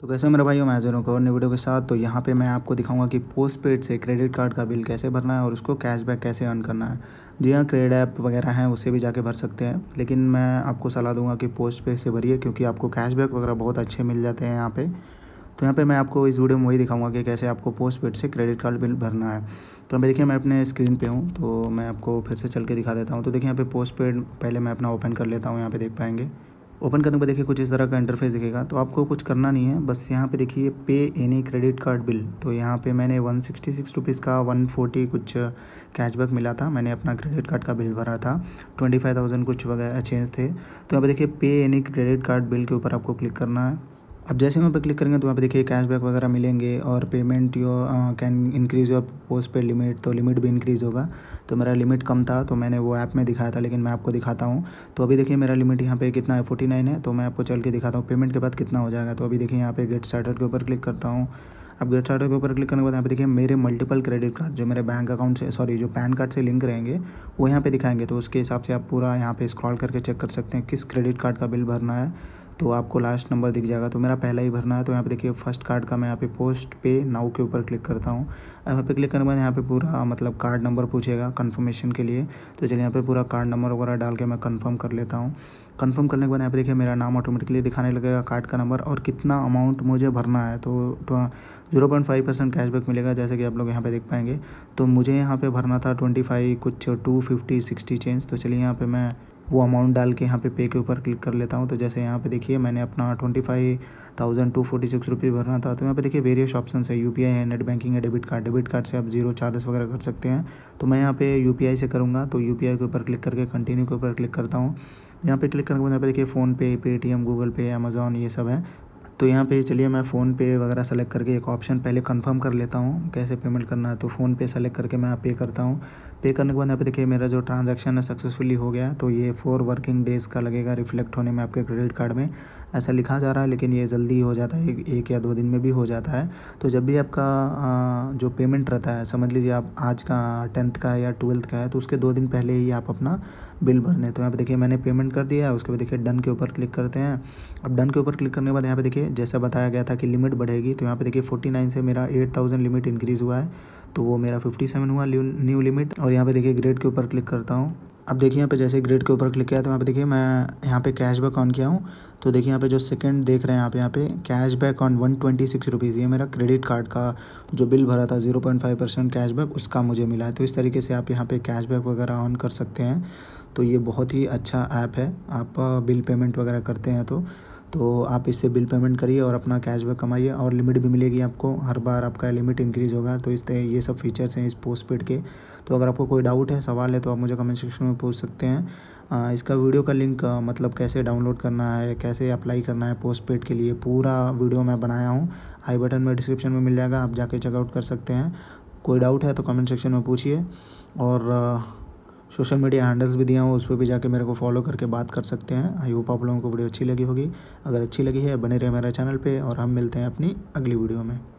तो कैसे मेरे भाई मैं जरूर कवर वीडियो के साथ तो यहाँ पे मैं आपको दिखाऊंगा कि पोस्ट पेड से क्रेडिट कार्ड का बिल कैसे भरना है और उसको कैशबैक कैसे अर्न करना है जी हाँ क्रेडिट ऐप वगैरह हैं उससे भी जाके भर सकते हैं लेकिन मैं आपको सलाह दूंगा कि पोस्ट पेड से भरिए क्योंकि आपको कैशबैक वगैरह बहुत अच्छे मिल जाते हैं यहाँ पर तो यहाँ पर मैं आपको इस वीडियो में वही दिखाऊंगा कि कैसे आपको पोस्ट पेड से क्रेडिट कार्ड बिल भरना है तो अभी देखिए मैं अपने स्क्रीन पर हूँ तो मैं आपको फिर से चल के दिखा देता हूँ तो देखिए यहाँ पर पोस्ट पेड पहले मैं अपना ओपन कर लेता हूँ यहाँ पर देख पाएंगे ओपन करने पर देखिए कुछ इस तरह का इंटरफेस दिखेगा तो आपको कुछ करना नहीं है बस यहाँ पे देखिए पे एनी क्रेडिट कार्ड बिल तो यहाँ पे मैंने वन सिक्सटी सिक्स रुपीज़ का वन फोर्टी कुछ कैशबैक मिला था मैंने अपना क्रेडिट कार्ड का बिल भरा था ट्वेंटी फाइव थाउजेंड कुछ वगैरह चेंज थे तो यहाँ पे देखिए पे एनी क्रेडिट कार्ड बिल के ऊपर आपको क्लिक करना है अब जैसे वहाँ पर क्लिक करेंगे तो वहाँ पर देखिए कैशबैक वगैरह मिलेंगे और payment your can increase your post paid limit तो लिमिट भी इंक्रीज़ होगा तो मेरा लिमिट कम था तो मैंने वो ऐप में दिखाया था लेकिन मैं आपको दिखाता हूँ तो अभी देखिए मेरा लिमिट यहाँ पे कितना है फोर्टी नाइन है तो मैं आपको चल के दिखाता हूँ पेमेंट के बाद कितना हो जाएगा तो अभी देखिए यहाँ पे गेट स्टार्टर के ऊपर क्लिक करता हूँ अब गेट स्टार्टर के ऊपर क्लिक करने के बाद यहाँ पे देखिए मेरे मल्टीपल क्रेडिट कार्ड जो मेरे बैंक अकाउंट से सॉरी जो पैन कार्ड से लिंक रहेंगे वो यहाँ पर दिखाएंगे तो उसके हिसाब से आप पूरा यहाँ पर स्क्रॉल करके चेक कर सकते हैं किस क्रेडिट कार्ड का बिल भरना है तो आपको लास्ट नंबर दिख जाएगा तो मेरा पहला ही भरना है तो यहाँ पे देखिए फर्स्ट कार्ड का मैं यहाँ पे पोस्ट पे नाउ के ऊपर क्लिक करता हूँ यहाँ पे क्लिक करने के बाद यहाँ पे पूरा मतलब कार्ड नंबर पूछेगा कंफर्मेशन के लिए तो चलिए यहाँ पे पूरा कार्ड नंबर वगैरह डाल के मैं कन्फर्म कर लेता हूँ कन्फर्म करने के बाद यहाँ पे देखिए मेरा नाम ऑटोमेटिकली दिखाने लगेगा कार्ड का नंबर और कितना अमाउंट मुझे भरना है तो zero point five percent cashback मिलेगा जैसे कि आप लोग यहाँ पर देख पाएंगे तो मुझे यहाँ पर भरना था ट्वेंटी फाइव कुछ टू फिफ्टी सिक्सटी चेंज तो चलिए यहाँ पर मैं वो अमाउंट डाल के यहाँ पे पे के ऊपर क्लिक कर लेता हूँ तो जैसे यहाँ पे देखिए मैंने अपना twenty five thousand two forty six rupee भरना था तो यहाँ पे देखिए वेरियस ऑप्शन है यू है नेट बैंकिंग है डेबिट कार्ड डेबिट कार्ड से आप जीरो चार्जेस वगैरह कर सकते हैं तो मैं यहाँ पे यू से करूँगा तो यू के ऊपर क्लिक करके कंटिन्यू के ऊपर क्लिक करता हूँ यहाँ पे क्लिक करने के बाद यहाँ पे देखिए फ़ोन पे पेटीएम गूगल पे अमेज़ॉन ये सब है तो यहाँ पे चलिए मैं फ़ोन पे वगैरह सेलेक्ट करके एक ऑप्शन पहले कंफर्म कर लेता हूँ कैसे पेमेंट करना है तो फ़ोन पे सेलेक्ट करके मैं पे करता हूँ पे करने के बाद यहाँ पे देखिए मेरा जो ट्रांजैक्शन है सक्सेसफुली हो गया तो ये फोर वर्किंग डेज़ का लगेगा रिफ्लेक्ट होने में आपके क्रेडिट कार्ड में ऐसा लिखा जा रहा है लेकिन ये जल्दी हो जाता है एक या दो दिन में भी हो जाता है तो जब भी आपका जो पेमेंट रहता है समझ लीजिए आप आज का टेंथ का या ट्वेल्थ का है तो उसके दो दिन पहले ही आप अपना बिल भरने तो यहाँ पे देखिए मैंने पेमेंट कर दिया है उसके बाद देखिए डन के ऊपर क्लिक करते हैं अब डन के ऊपर क्लिक करने के बाद यहाँ पे देखिए जैसा बताया गया था कि लिमिट बढ़ेगी तो यहाँ पे देखिए फोर्टी नाइन से मेरा एट थाउजेंड लिमिट इंक्रीज़ हुआ है तो वो मेरा फिफ्टी सेवन हुआ न्यू लिमिट और यहाँ पे देखिए ग्रेड के ऊपर क्लिक करता हूँ अब देखिए यहाँ पे जैसे ग्रेड के ऊपर क्लिक किया तो यहाँ पे देखिए मैं यहाँ पे कैशबैक ऑन किया हूँ तो देखिए यहाँ पे जो सेकंड देख रहे हैं आप यहाँ पे cashback on one twenty six rupees ये मेरा क्रेडिट कार्ड का जो बिल भरा था zero point five percent cashback उसका मुझे मिला है तो इस तरीके से आप यहाँ पे कैशबैक वगैरह ऑन कर सकते हैं तो ये बहुत ही अच्छा ऐप है आप बिल पेमेंट वगैरह करते हैं तो तो आप इससे बिल पेमेंट करिए और अपना कैशबैक कमाइए और लिमिट भी मिलेगी आपको हर बार आपका लिमिट इंक्रीज़ होगा तो इस तरह ये सब फीचर्स हैं इस पोस्ट पेड के तो अगर आपको कोई डाउट है सवाल है तो आप मुझे कमेंट सेक्शन में पूछ सकते हैं आ, इसका वीडियो का लिंक आ, मतलब कैसे डाउनलोड करना है कैसे अप्लाई करना है पोस्ट पेड के लिए पूरा वीडियो मैं बनाया हूँ आई बटन में डिस्क्रिप्शन में मिल जाएगा आप जाके चेकआउट कर सकते हैं कोई डाउट है तो कमेंट सेक्शन में पूछिए और सोशल मीडिया हैंडल्स भी दिया हूँ उस पर भी जाके मेरे को फॉलो करके बात कर सकते हैं आई होप आप लोगों को वीडियो अच्छी लगी होगी अगर अच्छी लगी है बने रहे मेरे चैनल पे और हम मिलते हैं अपनी अगली वीडियो में